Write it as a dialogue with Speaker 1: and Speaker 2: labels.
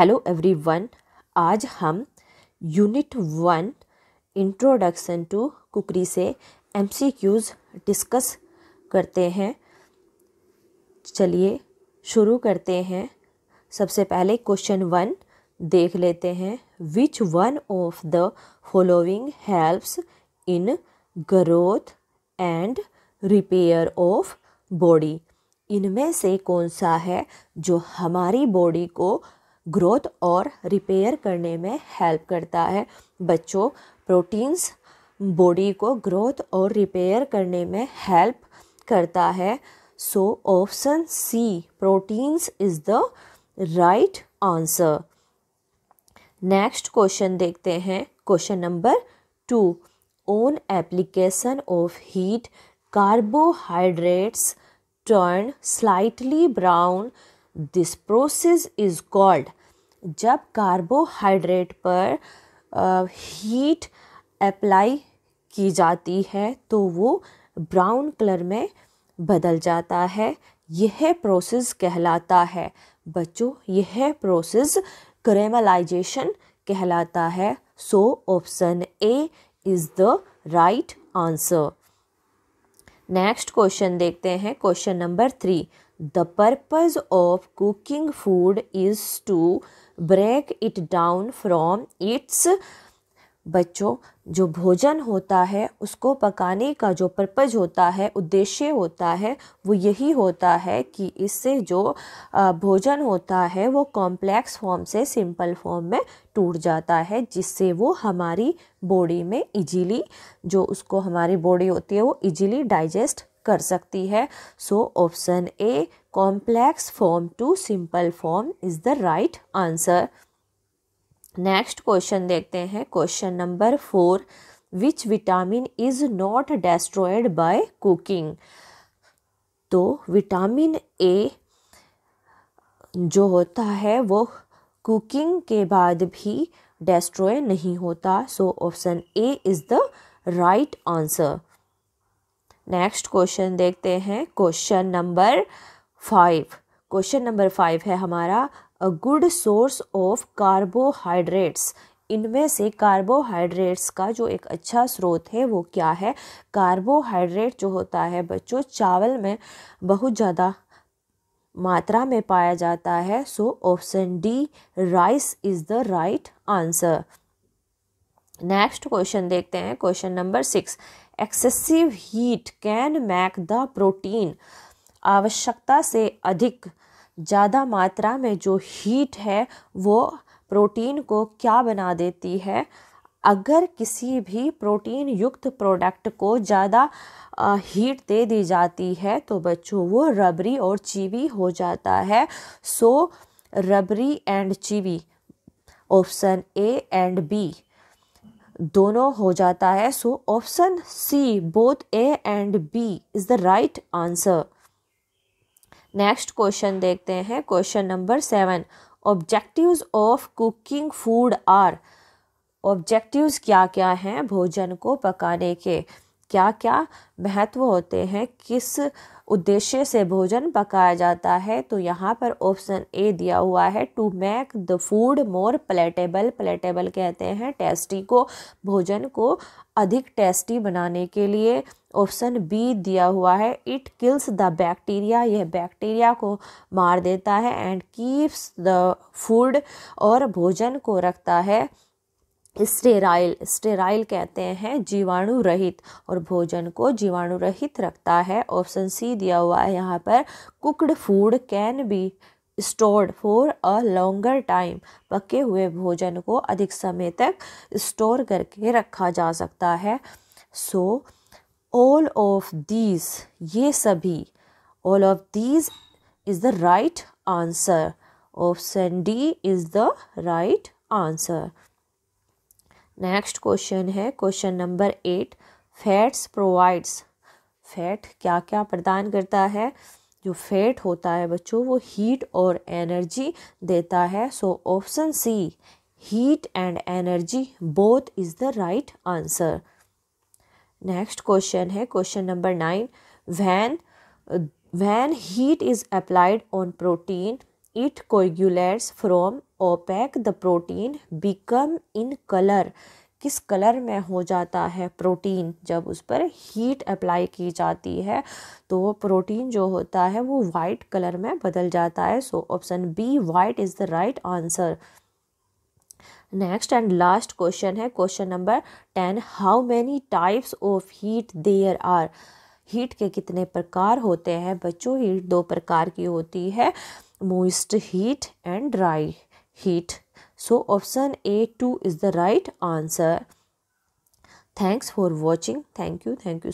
Speaker 1: Hello everyone आज हम unit one introduction to cookery से एम डिस्कस करते हैं चलिए शुरू करते हैं सबसे पहले क्वेश्चन वन देख लेते हैं which one of the following helps in growth and repair of body इनमें से कौन सा है जो हमारी बॉडी को ग्रोथ और रिपेयर करने में हेल्प करता है बच्चों प्रोटीन्स बॉडी को ग्रोथ और रिपेयर करने में हेल्प करता है so option C proteins is the right answer next question देखते हैं question number two on application of heat carbohydrates turn slightly brown this process is called जब कार्बोहाइड्रेट पर हीट अप्लाई की जाती है तो वो ब्राउन कलर में बदल जाता है यह प्रोसेस कहलाता है बच्चों यह प्रोसेस क्रेमलाइजेशन कहलाता है so option A is the right answer next question देखते हैं question number three the purpose of cooking food is to break it down from its बच्चों जो भोजन होता है उसको पकाने का जो पर्पज होता है उद्देश्य होता है वो यही होता है कि इससे जो भोजन होता है वो कॉम्प्लेक्स फॉर्म से सिंपल फॉर्म में टूट जाता है जिससे वो हमारी बॉडी में इजीली जो उसको हमारी बॉडी होती है वो इजीली डाइजेस्ट कर सकती है so option A complex form to simple form is the right answer next question देखते हैं question number four which vitamin is not destroyed by cooking तो विटामिन ए जो होता है वो कुकिंग के बाद भी डेस्ट्रॉय नहीं होता so option A is the right answer next question देखते हैं question number five question number five है हमारा a good source of carbohydrates इनमें से कार्बोहाइड्रेट्स का जो एक अच्छा स्रोत है वो क्या है कार्बोहाइड्रेट जो होता है बच्चों चावल में बहुत ज़्यादा मात्रा में पाया जाता है so option D rice is the right answer next question देखते हैं question number six excessive heat can make the protein आवश्यकता से अधिक ज़्यादा मात्रा में जो हीट है वो प्रोटीन को क्या बना देती है अगर किसी भी प्रोटीन युक्त प्रोडक्ट को ज़्यादा हीट दे दी जाती है तो बच्चों वो रबरी और चीवी हो जाता है so rubbery and chewy option A and B दोनों हो जाता है so option C both A and B is the right answer next question देखते हैं question number seven objectives of cooking food are objectives क्या क्या हैं भोजन को पकाने के क्या क्या महत्व होते हैं किस उद्देश्य से भोजन पकाया जाता है तो यहाँ पर ऑप्शन ए दिया हुआ है to make the food more palatable palatable कहते हैं टेस्टी को भोजन को अधिक टेस्टी बनाने के लिए ऑप्शन बी दिया हुआ है इट किल्स द बैक्टीरिया यह बैक्टीरिया को मार देता है एंड कीप्स द फूड और भोजन को रखता है स्टेराइल स्टेराइल कहते हैं जीवाणु रहित और भोजन को जीवाणु रहित रखता है ऑप्शन सी दिया हुआ है यहाँ पर cooked food can be stored for a longer time पके हुए भोजन को अधिक समय तक स्टोर करके रखा जा सकता है सो ऑल ऑफ दीज ये सभी all of these is the right answer option D is the right answer next question है question number eight fats provides fat क्या क्या प्रदान करता है जो फैट होता है बच्चों वो हीट और एनर्जी देता है so option C heat and energy both is the right answer next question है question number nine when when heat is applied on protein it coagulates from opaque the protein become in color किस colour में हो जाता है protein जब उस पर heat apply की जाती है तो वो प्रोटीन जो होता है वो वाइट कलर में बदल जाता है so option B white is the right answer next and last question है question number ten how many types of heat there are heat के कितने प्रकार होते हैं बच्चों हीट दो प्रकार की होती है moist heat and dry heat. So option A2 is the right answer. Thanks for watching. Thank you. Thank you.